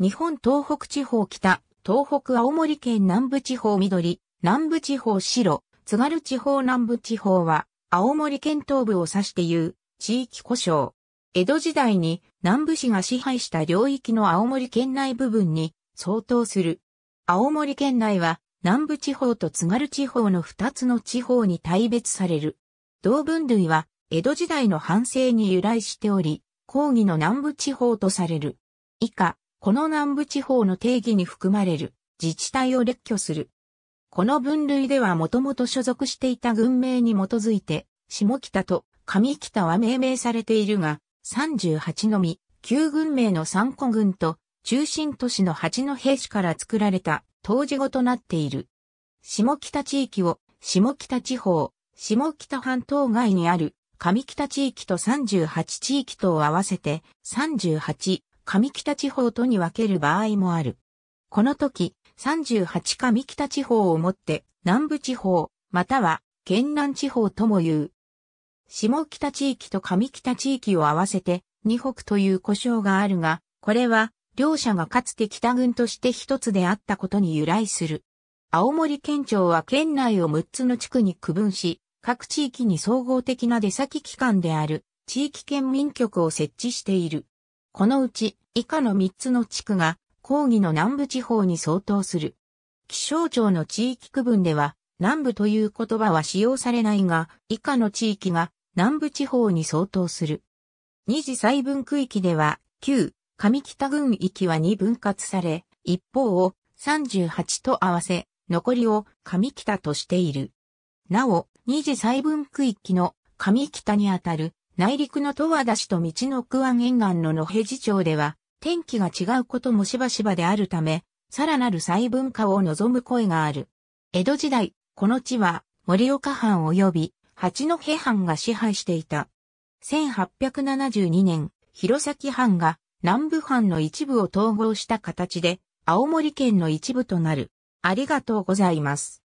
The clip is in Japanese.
日本東北地方北、東北青森県南部地方緑、南部地方白、津軽地方南部地方は、青森県東部を指して言う、地域故障。江戸時代に南部市が支配した領域の青森県内部分に相当する。青森県内は南部地方と津軽地方の二つの地方に大別される。同分類は江戸時代の反省に由来しており、抗議の南部地方とされる。以下、この南部地方の定義に含まれる自治体を列挙する。この分類ではもともと所属していた軍名に基づいて、下北と上北は命名されているが、38のみ、旧軍名の三古軍と、中心都市の八の兵士から作られた、当時語となっている。下北地域を、下北地方、下北半島外にある、上北地域と38地域とを合わせて、38、上北地方とに分ける場合もある。この時、38上北地方をもって南部地方、または県南地方とも言う。下北地域と上北地域を合わせて、二北という故障があるが、これは、両者がかつて北軍として一つであったことに由来する。青森県庁は県内を6つの地区に区分し、各地域に総合的な出先機関である地域県民局を設置している。このうち以下の3つの地区が抗議の南部地方に相当する。気象庁の地域区分では南部という言葉は使用されないが、以下の地域が南部地方に相当する。二次細分区域では、旧、上北郡域は2分割され、一方を38と合わせ、残りを上北としている。なお、二次細分区域の上北にあたる内陸の十和田市と道の奥湾沿岸の野辺地町では、天気が違うこともしばしばであるため、さらなる細分化を望む声がある。江戸時代、この地は盛岡藩及び八戸藩が支配していた。1872年、弘前藩が南部藩の一部を統合した形で、青森県の一部となる。ありがとうございます。